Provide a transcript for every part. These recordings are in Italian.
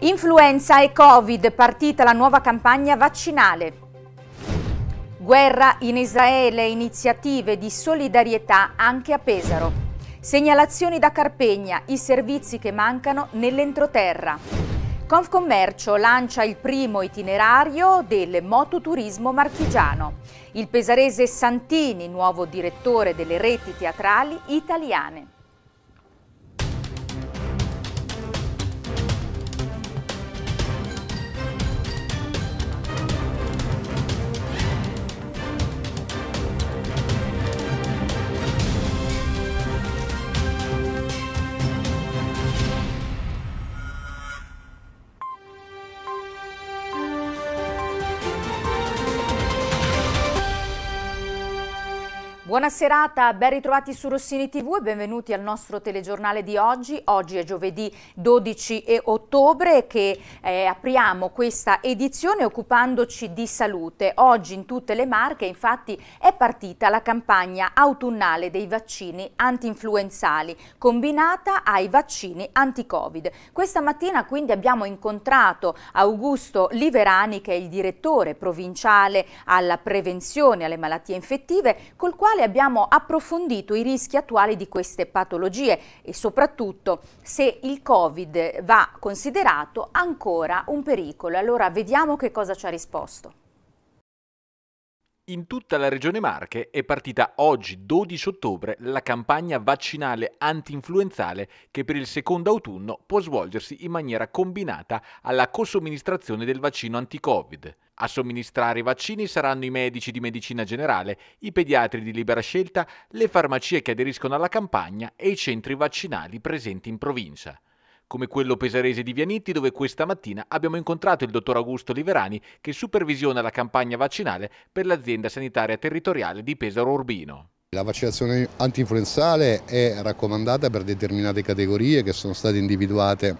Influenza e Covid, partita la nuova campagna vaccinale. Guerra in Israele, iniziative di solidarietà anche a Pesaro. Segnalazioni da Carpegna, i servizi che mancano nell'entroterra. Confcommercio lancia il primo itinerario del mototurismo marchigiano. Il pesarese Santini, nuovo direttore delle reti teatrali italiane. Buona serata, ben ritrovati su Rossini TV e benvenuti al nostro telegiornale di oggi. Oggi è giovedì 12 ottobre che eh, apriamo questa edizione occupandoci di salute. Oggi in tutte le Marche infatti è partita la campagna autunnale dei vaccini antinfluenzali combinata ai vaccini anti-covid. Questa mattina quindi abbiamo incontrato Augusto Liverani che è il direttore provinciale alla prevenzione alle malattie infettive col quale abbiamo approfondito i rischi attuali di queste patologie e soprattutto se il Covid va considerato ancora un pericolo. Allora vediamo che cosa ci ha risposto. In tutta la regione Marche è partita oggi 12 ottobre la campagna vaccinale anti-influenzale che per il secondo autunno può svolgersi in maniera combinata alla cosomministrazione del vaccino anti-Covid. A somministrare i vaccini saranno i medici di medicina generale, i pediatri di libera scelta, le farmacie che aderiscono alla campagna e i centri vaccinali presenti in provincia come quello pesarese di Vianitti dove questa mattina abbiamo incontrato il dottor Augusto Liverani che supervisiona la campagna vaccinale per l'azienda sanitaria territoriale di Pesaro Urbino. La vaccinazione antinfluenzale è raccomandata per determinate categorie che sono state individuate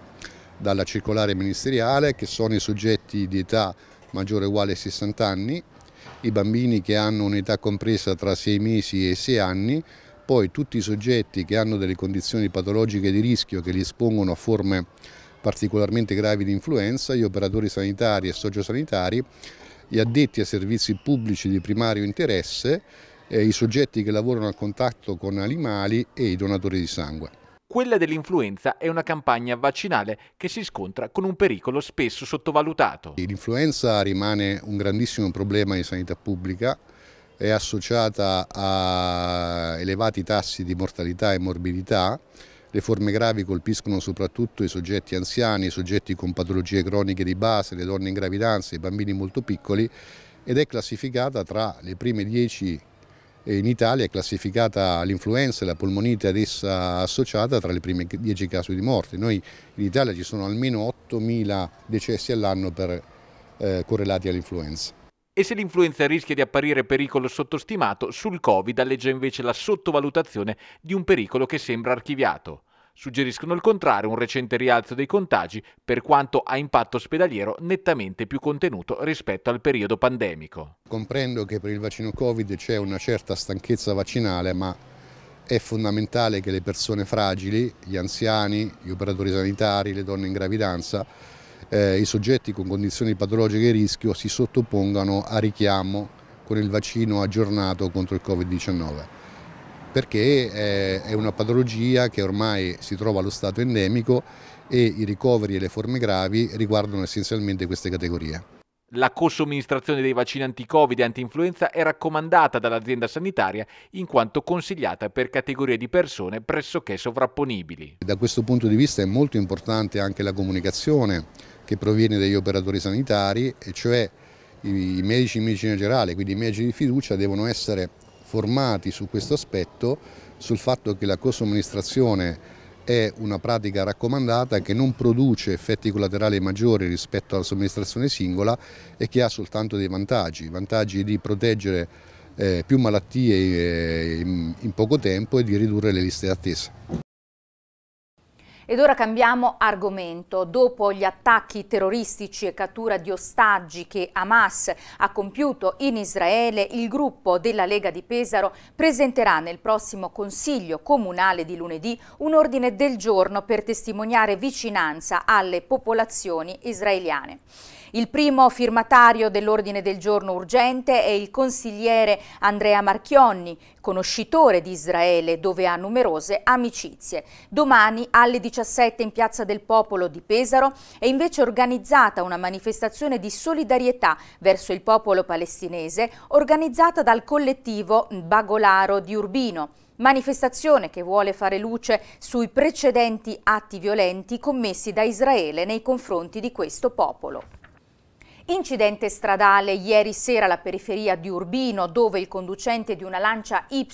dalla circolare ministeriale che sono i soggetti di età maggiore o uguale ai 60 anni, i bambini che hanno un'età compresa tra 6 mesi e 6 anni poi tutti i soggetti che hanno delle condizioni patologiche di rischio che li espongono a forme particolarmente gravi di influenza, gli operatori sanitari e sociosanitari, gli addetti ai servizi pubblici di primario interesse, eh, i soggetti che lavorano a contatto con animali e i donatori di sangue. Quella dell'influenza è una campagna vaccinale che si scontra con un pericolo spesso sottovalutato. L'influenza rimane un grandissimo problema di sanità pubblica, è associata a elevati tassi di mortalità e morbidità. Le forme gravi colpiscono soprattutto i soggetti anziani, i soggetti con patologie croniche di base, le donne in gravidanza, i bambini molto piccoli ed è classificata tra le prime 10 in Italia, è classificata l'influenza e la polmonite ad essa associata tra le prime 10 casi di morte. Noi in Italia ci sono almeno 8.000 decessi all'anno eh, correlati all'influenza. E se l'influenza rischia di apparire pericolo sottostimato, sul Covid alleggia invece la sottovalutazione di un pericolo che sembra archiviato. Suggeriscono il contrario un recente rialzo dei contagi, per quanto a impatto ospedaliero nettamente più contenuto rispetto al periodo pandemico. Comprendo che per il vaccino Covid c'è una certa stanchezza vaccinale, ma è fondamentale che le persone fragili, gli anziani, gli operatori sanitari, le donne in gravidanza eh, i soggetti con condizioni patologiche di rischio si sottopongano a richiamo con il vaccino aggiornato contro il Covid-19 perché è una patologia che ormai si trova allo stato endemico e i ricoveri e le forme gravi riguardano essenzialmente queste categorie. La co dei vaccini anti-Covid e anti-influenza è raccomandata dall'azienda sanitaria in quanto consigliata per categorie di persone pressoché sovrapponibili. Da questo punto di vista è molto importante anche la comunicazione che proviene dagli operatori sanitari, e cioè i medici in medicina generale, quindi i medici di fiducia, devono essere formati su questo aspetto, sul fatto che la cosomministrazione è una pratica raccomandata che non produce effetti collaterali maggiori rispetto alla somministrazione singola e che ha soltanto dei vantaggi, vantaggi di proteggere eh, più malattie eh, in, in poco tempo e di ridurre le liste d'attesa. Ed ora cambiamo argomento. Dopo gli attacchi terroristici e cattura di ostaggi che Hamas ha compiuto in Israele, il gruppo della Lega di Pesaro presenterà nel prossimo Consiglio Comunale di lunedì un ordine del giorno per testimoniare vicinanza alle popolazioni israeliane. Il primo firmatario dell'ordine del giorno urgente è il consigliere Andrea Marchionni, conoscitore di Israele dove ha numerose amicizie. Domani alle 17 in Piazza del Popolo di Pesaro è invece organizzata una manifestazione di solidarietà verso il popolo palestinese organizzata dal collettivo Bagolaro di Urbino. Manifestazione che vuole fare luce sui precedenti atti violenti commessi da Israele nei confronti di questo popolo. Incidente stradale ieri sera alla periferia di Urbino dove il conducente di una lancia Y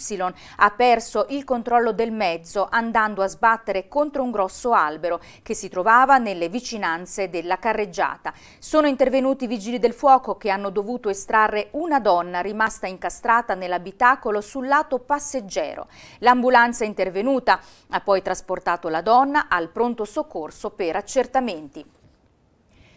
ha perso il controllo del mezzo andando a sbattere contro un grosso albero che si trovava nelle vicinanze della carreggiata. Sono intervenuti i vigili del fuoco che hanno dovuto estrarre una donna rimasta incastrata nell'abitacolo sul lato passeggero. L'ambulanza intervenuta ha poi trasportato la donna al pronto soccorso per accertamenti.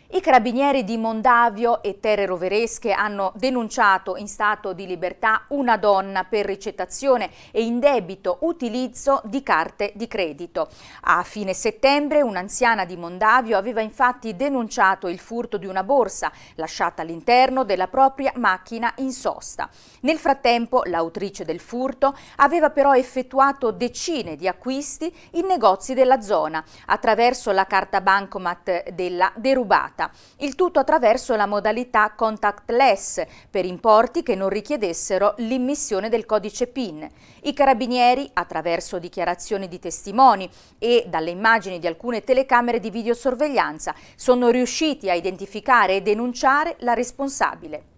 I carabinieri di Mondavio e Terre Roveresche hanno denunciato in stato di libertà una donna per ricettazione e indebito utilizzo di carte di credito. A fine settembre un'anziana di Mondavio aveva infatti denunciato il furto di una borsa lasciata all'interno della propria macchina in sosta. Nel frattempo l'autrice del furto aveva però effettuato decine di acquisti in negozi della zona attraverso la carta bancomat della derubata giornata, il tutto attraverso la modalità contactless per importi che non richiedessero l'immissione del codice PIN. I carabinieri, attraverso dichiarazioni di testimoni e dalle immagini di alcune telecamere di videosorveglianza, sono riusciti a identificare e denunciare la responsabile.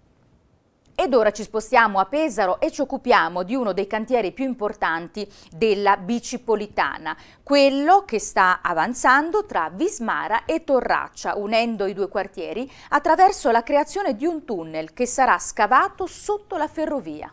Ed ora ci spostiamo a Pesaro e ci occupiamo di uno dei cantieri più importanti della bicipolitana, quello che sta avanzando tra Vismara e Torraccia, unendo i due quartieri attraverso la creazione di un tunnel che sarà scavato sotto la ferrovia.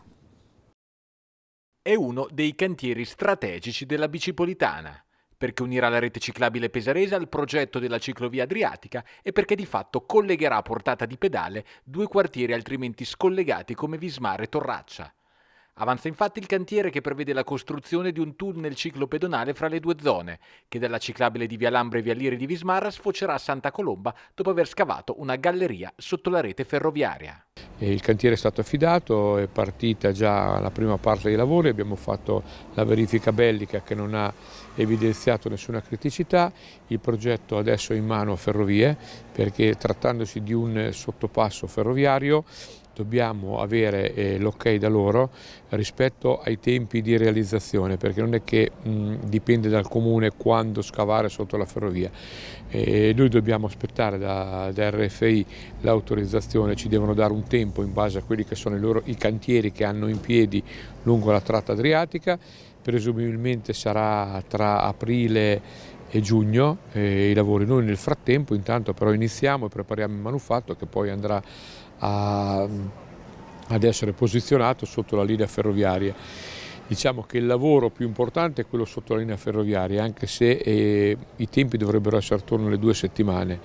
È uno dei cantieri strategici della bicipolitana perché unirà la rete ciclabile pesarese al progetto della ciclovia adriatica e perché di fatto collegherà a portata di pedale due quartieri altrimenti scollegati come Vismar e Torraccia. Avanza infatti il cantiere che prevede la costruzione di un tunnel ciclopedonale fra le due zone, che dalla ciclabile di Via Lambre e Via Liri di Vismarra sfocerà a Santa Colomba dopo aver scavato una galleria sotto la rete ferroviaria. Il cantiere è stato affidato, è partita già la prima parte dei lavori, abbiamo fatto la verifica bellica che non ha evidenziato nessuna criticità, il progetto adesso è in mano a Ferrovie perché trattandosi di un sottopasso ferroviario dobbiamo avere eh, l'ok da loro rispetto ai tempi di realizzazione perché non è che mh, dipende dal comune quando scavare sotto la ferrovia e noi dobbiamo aspettare da, da RFI l'autorizzazione ci devono dare un tempo in base a quelli che sono i, loro, i cantieri che hanno in piedi lungo la tratta adriatica presumibilmente sarà tra aprile e giugno eh, i lavori noi nel frattempo intanto però iniziamo e prepariamo il manufatto che poi andrà a, ad essere posizionato sotto la linea ferroviaria. Diciamo che il lavoro più importante è quello sotto la linea ferroviaria, anche se eh, i tempi dovrebbero essere attorno alle due settimane,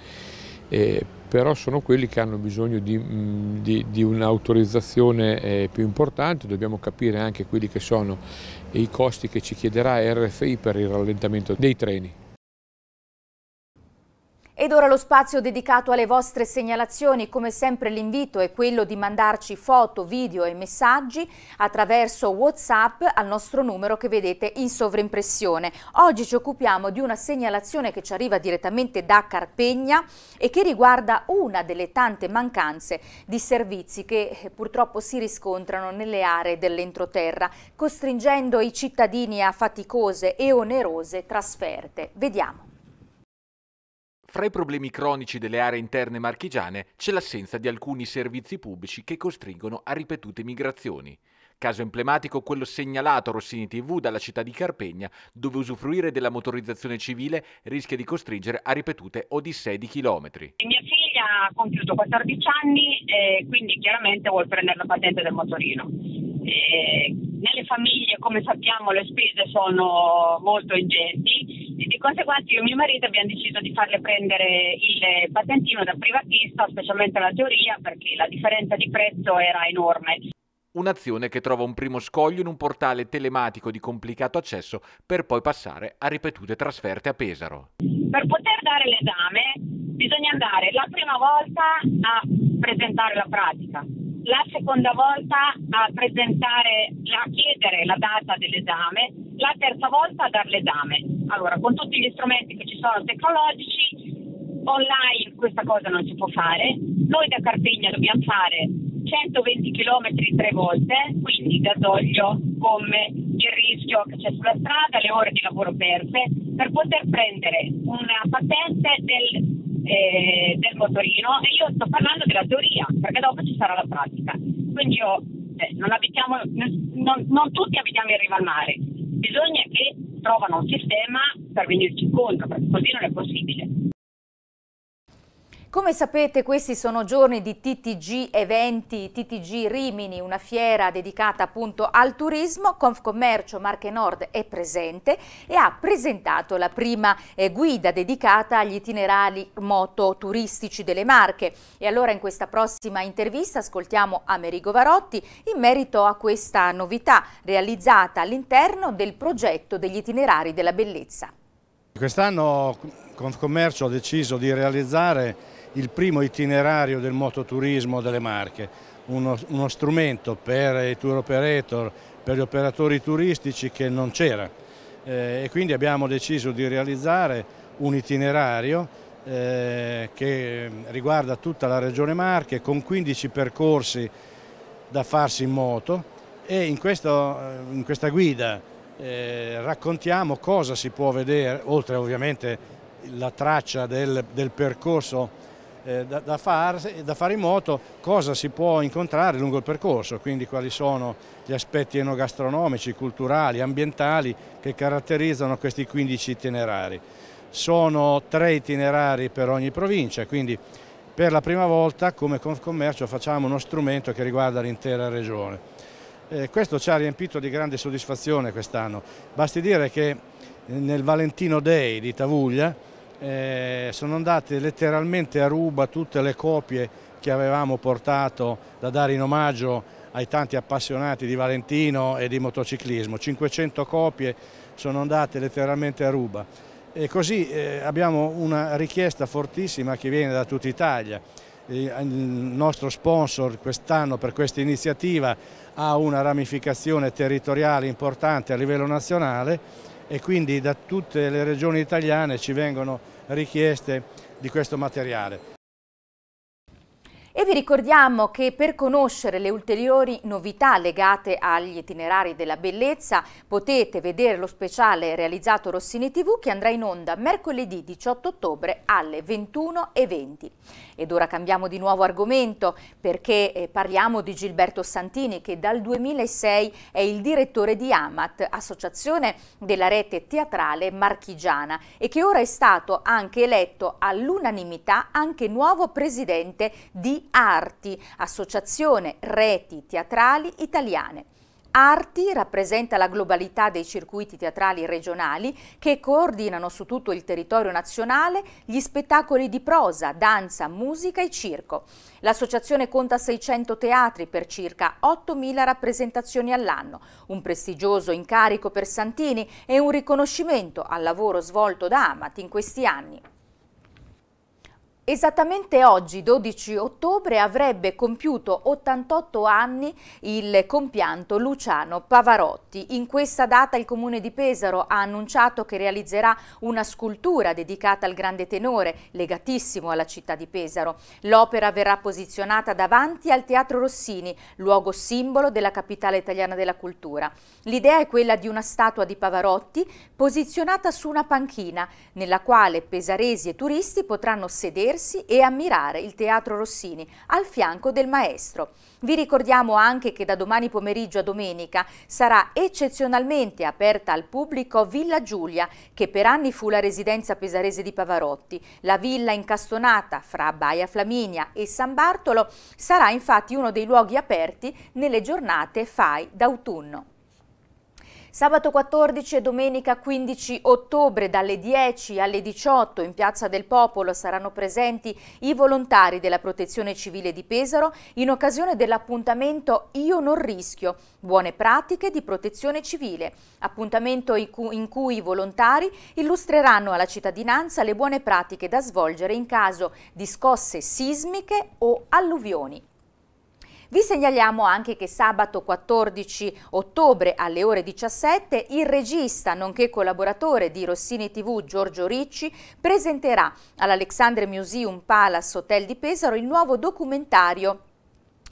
eh, però sono quelli che hanno bisogno di, di, di un'autorizzazione eh, più importante, dobbiamo capire anche quelli che sono i costi che ci chiederà RFI per il rallentamento dei treni. Ed ora lo spazio dedicato alle vostre segnalazioni, come sempre l'invito è quello di mandarci foto, video e messaggi attraverso Whatsapp al nostro numero che vedete in sovrimpressione. Oggi ci occupiamo di una segnalazione che ci arriva direttamente da Carpegna e che riguarda una delle tante mancanze di servizi che eh, purtroppo si riscontrano nelle aree dell'entroterra, costringendo i cittadini a faticose e onerose trasferte. Vediamo. Fra i problemi cronici delle aree interne marchigiane c'è l'assenza di alcuni servizi pubblici che costringono a ripetute migrazioni. Caso emblematico quello segnalato a Rossini TV dalla città di Carpegna, dove usufruire della motorizzazione civile rischia di costringere a ripetute odissee di chilometri. Mia figlia ha compiuto 14 anni e eh, quindi chiaramente vuole prendere la patente del motorino nelle famiglie, come sappiamo, le spese sono molto ingenti e di conseguenza io e mio marito abbiamo deciso di farle prendere il patentino da privatista, specialmente la teoria, perché la differenza di prezzo era enorme. Un'azione che trova un primo scoglio in un portale telematico di complicato accesso per poi passare a ripetute trasferte a Pesaro. Per poter dare l'esame bisogna andare la prima volta a presentare la pratica, la seconda volta a presentare, a chiedere la data dell'esame, la terza volta a dare l'esame. Allora, con tutti gli strumenti che ci sono tecnologici, online questa cosa non si può fare, noi da Carpegna dobbiamo fare 120 km tre volte, quindi gasolio, gomme, il rischio che c'è sulla strada, le ore di lavoro perse, per poter prendere una patente del eh, del motorino e io sto parlando della teoria, perché dopo ci sarà la pratica. Quindi io, eh, non, abitiamo, non, non tutti abitiamo in riva al mare, bisogna che trovano un sistema per venirci incontro, perché così non è possibile. Come sapete questi sono giorni di TTG Eventi, TTG Rimini, una fiera dedicata appunto al turismo. Confcommercio Marche Nord è presente e ha presentato la prima eh, guida dedicata agli itinerari moto turistici delle Marche. E allora in questa prossima intervista ascoltiamo Amerigo Varotti in merito a questa novità realizzata all'interno del progetto degli itinerari della bellezza. Quest'anno Confcommercio ha deciso di realizzare il primo itinerario del mototurismo delle Marche, uno, uno strumento per i tour operator, per gli operatori turistici che non c'era eh, e quindi abbiamo deciso di realizzare un itinerario eh, che riguarda tutta la regione Marche con 15 percorsi da farsi in moto e in, questo, eh, in questa guida eh, raccontiamo cosa si può vedere, oltre ovviamente la traccia del, del percorso eh, da, da, far, da, fare in moto, cosa si può incontrare lungo il percorso, quindi quali sono gli aspetti enogastronomici, culturali, ambientali che caratterizzano questi 15 itinerari. Sono tre itinerari per ogni provincia, quindi per la prima volta come Confcommercio facciamo uno strumento che riguarda l'intera regione. Eh, questo ci ha riempito di grande soddisfazione quest'anno. Basti dire che eh, nel Valentino Day di Tavuglia eh, sono andate letteralmente a ruba tutte le copie che avevamo portato da dare in omaggio ai tanti appassionati di Valentino e di motociclismo. 500 copie sono andate letteralmente a ruba. E così eh, abbiamo una richiesta fortissima che viene da tutta Italia. Eh, il nostro sponsor quest'anno per questa iniziativa ha una ramificazione territoriale importante a livello nazionale e quindi da tutte le regioni italiane ci vengono richieste di questo materiale. E vi ricordiamo che per conoscere le ulteriori novità legate agli itinerari della bellezza potete vedere lo speciale realizzato Rossini TV che andrà in onda mercoledì 18 ottobre alle 21.20. Ed ora cambiamo di nuovo argomento perché eh, parliamo di Gilberto Santini che dal 2006 è il direttore di AMAT, associazione della rete teatrale marchigiana e che ora è stato anche eletto all'unanimità anche nuovo presidente di Arti, associazione reti teatrali italiane. Arti rappresenta la globalità dei circuiti teatrali regionali che coordinano su tutto il territorio nazionale gli spettacoli di prosa, danza, musica e circo. L'associazione conta 600 teatri per circa 8.000 rappresentazioni all'anno, un prestigioso incarico per Santini e un riconoscimento al lavoro svolto da Amat in questi anni. Esattamente oggi, 12 ottobre, avrebbe compiuto 88 anni il compianto Luciano Pavarotti. In questa data il comune di Pesaro ha annunciato che realizzerà una scultura dedicata al grande tenore, legatissimo alla città di Pesaro. L'opera verrà posizionata davanti al Teatro Rossini, luogo simbolo della capitale italiana della cultura. L'idea è quella di una statua di Pavarotti posizionata su una panchina, nella quale pesaresi e turisti potranno sedere sedersi e ammirare il Teatro Rossini al fianco del maestro. Vi ricordiamo anche che da domani pomeriggio a domenica sarà eccezionalmente aperta al pubblico Villa Giulia, che per anni fu la residenza pesarese di Pavarotti. La villa incastonata fra Baia Flaminia e San Bartolo sarà infatti uno dei luoghi aperti nelle giornate FAI d'autunno. Sabato 14 e domenica 15 ottobre dalle 10 alle 18 in Piazza del Popolo saranno presenti i volontari della Protezione Civile di Pesaro in occasione dell'appuntamento Io non rischio, buone pratiche di protezione civile, appuntamento in cui i volontari illustreranno alla cittadinanza le buone pratiche da svolgere in caso di scosse sismiche o alluvioni. Vi segnaliamo anche che sabato 14 ottobre alle ore 17 il regista, nonché collaboratore di Rossini TV Giorgio Ricci, presenterà all'Alexandre Museum Palace Hotel di Pesaro il nuovo documentario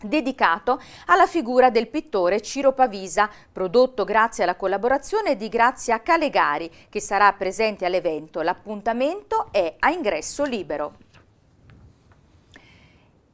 dedicato alla figura del pittore Ciro Pavisa, prodotto grazie alla collaborazione di Grazia Calegari, che sarà presente all'evento. L'appuntamento è a ingresso libero.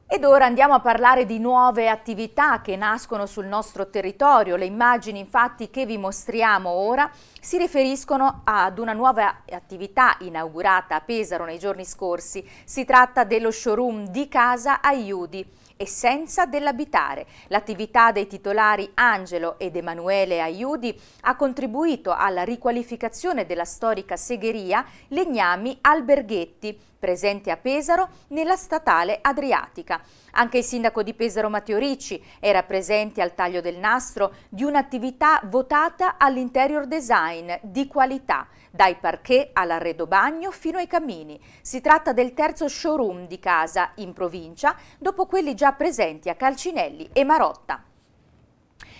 Ed ora andiamo a parlare di nuove attività che nascono sul nostro territorio. Le immagini infatti che vi mostriamo ora si riferiscono ad una nuova attività inaugurata a Pesaro nei giorni scorsi. Si tratta dello showroom di casa Aiudi essenza dell'abitare. L'attività dei titolari Angelo ed Emanuele Aiudi ha contribuito alla riqualificazione della storica segheria Legnami Alberghetti presente a Pesaro nella statale Adriatica. Anche il sindaco di Pesaro Matteo Ricci era presente al taglio del nastro di un'attività votata all'interior design di qualità, dai parquet all'arredo bagno fino ai cammini. Si tratta del terzo showroom di casa in provincia, dopo quelli già presenti a Calcinelli e Marotta.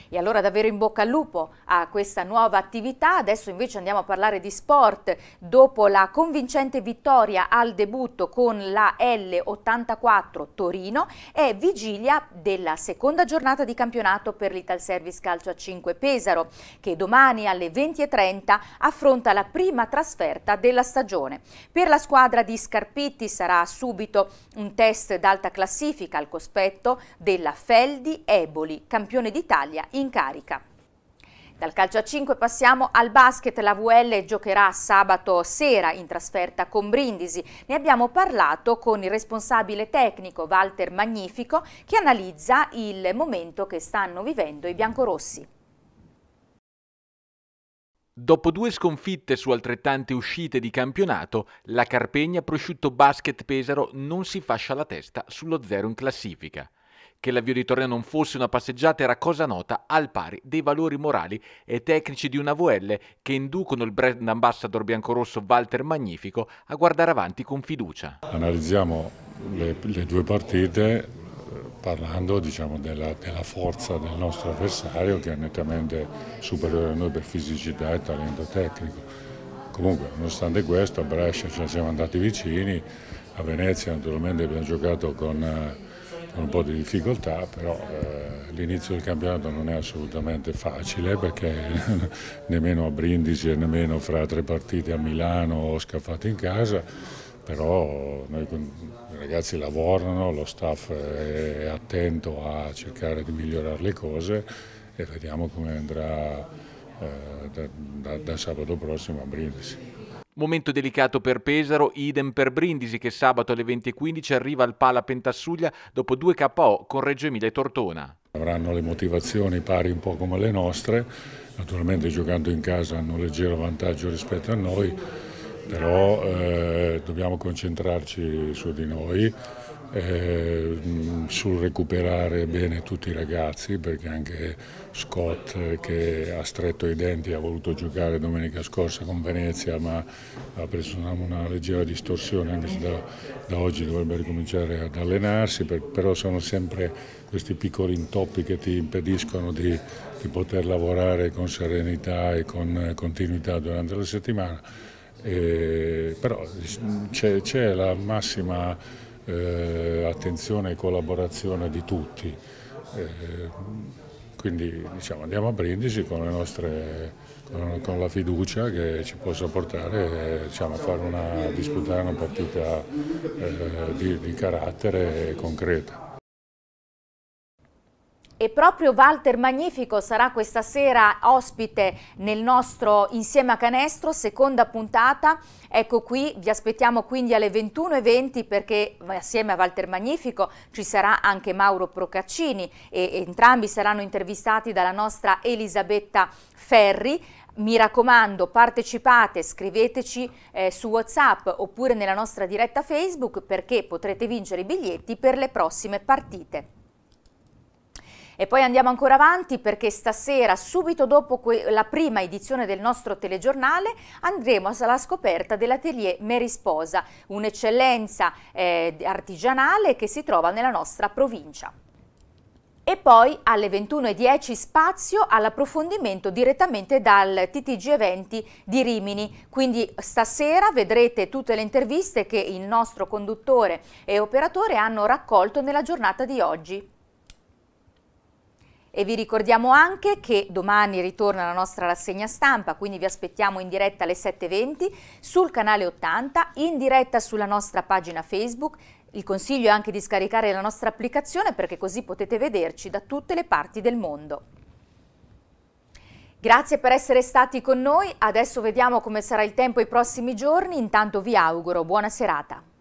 E allora davvero in bocca al lupo a questa nuova attività. Adesso invece andiamo a parlare di sport. Dopo la convincente vittoria al debutto con la L84 Torino, è vigilia della seconda giornata di campionato per l'Ital Service Calcio a 5 Pesaro, che domani alle 20.30 affronta la prima trasferta della stagione. Per la squadra di Scarpitti sarà subito un test d'alta classifica al cospetto della Feldi Eboli, campione d'Italia in in carica. Dal calcio a 5 passiamo al basket, la VL giocherà sabato sera in trasferta con Brindisi. Ne abbiamo parlato con il responsabile tecnico Walter Magnifico che analizza il momento che stanno vivendo i biancorossi. Dopo due sconfitte su altrettante uscite di campionato, la Carpegna Prosciutto Basket Pesaro non si fascia la testa sullo zero in classifica. Che l'avvio di torneo non fosse una passeggiata era cosa nota al pari dei valori morali e tecnici di una VL che inducono il brand ambassador biancorosso Walter Magnifico a guardare avanti con fiducia. Analizziamo le, le due partite eh, parlando diciamo, della, della, forza del nostro avversario che è nettamente superiore a noi per fisicità e talento tecnico. Comunque, nonostante questo, a Brescia ci siamo andati vicini, a Venezia naturalmente abbiamo giocato con eh, con un po' di difficoltà, però eh, l'inizio del campionato non è assolutamente facile perché nemmeno a Brindisi e nemmeno fra tre partite a Milano ho scaffato in casa, però noi, i ragazzi lavorano, lo staff è attento a cercare di migliorare le cose e vediamo come andrà eh, da, da, da sabato prossimo a Brindisi. Momento delicato per Pesaro, idem per Brindisi che sabato alle 20.15 arriva al Pala Pentassuglia dopo due KO con Reggio Emilia e Tortona. Avranno le motivazioni pari un po' come le nostre, naturalmente giocando in casa hanno un leggero vantaggio rispetto a noi, però eh, dobbiamo concentrarci su di noi eh, mm, sul recuperare bene tutti i ragazzi perché anche Scott che ha stretto i denti ha voluto giocare domenica scorsa con Venezia ma ha preso una, leggera distorsione anche se da, da, oggi dovrebbe ricominciare ad allenarsi per, però sono sempre questi piccoli intoppi che ti impediscono di, di poter lavorare con serenità e con eh, continuità durante la settimana eh, però mm, c'è la massima eh, attenzione e collaborazione di tutti. Eh, quindi diciamo, andiamo a Brindisi con, nostre, con, con, la fiducia che ci possa portare diciamo, a, fare una, a disputare una partita eh, di, di carattere concreta. E proprio Walter Magnifico sarà questa sera ospite nel nostro Insieme a Canestro, seconda puntata. Ecco qui, vi aspettiamo quindi alle 21.20 perché assieme a Walter Magnifico ci sarà anche Mauro Procaccini e entrambi saranno intervistati dalla nostra Elisabetta Ferri. Mi raccomando, partecipate, scriveteci eh, su WhatsApp oppure nella nostra diretta Facebook perché potrete vincere i biglietti per le prossime partite. E poi andiamo ancora avanti perché stasera, subito dopo la prima edizione del nostro telegiornale, andremo alla scoperta dell'atelier Merisposa, un'eccellenza eh, artigianale che si trova nella nostra provincia. E poi alle 21.10 spazio all'approfondimento direttamente dal TTG Eventi di Rimini. Quindi stasera vedrete tutte le interviste che il nostro conduttore e operatore hanno raccolto nella giornata di oggi. E vi ricordiamo anche che domani ritorna la nostra rassegna stampa, quindi vi aspettiamo in diretta alle 7.20 sul canale 80, in diretta sulla nostra pagina Facebook. Il consiglio è anche di scaricare la nostra applicazione perché così potete vederci da tutte le parti del mondo. Grazie per essere stati con noi, adesso vediamo come sarà il tempo i prossimi giorni, intanto vi auguro buona serata.